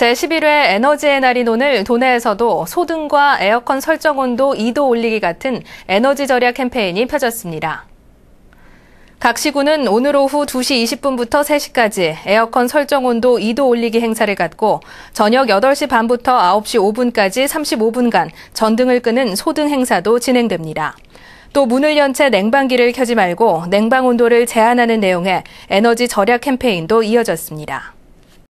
제11회 에너지의 날인 오늘 도내에서도 소등과 에어컨 설정 온도 2도 올리기 같은 에너지 절약 캠페인이 펴졌습니다. 각 시군은 오늘 오후 2시 20분부터 3시까지 에어컨 설정 온도 2도 올리기 행사를 갖고 저녁 8시 반부터 9시 5분까지 35분간 전등을 끄는 소등 행사도 진행됩니다. 또 문을 연 채 냉방기를 켜지 말고 냉방 온도를 제한하는 내용의 에너지 절약 캠페인도 이어졌습니다.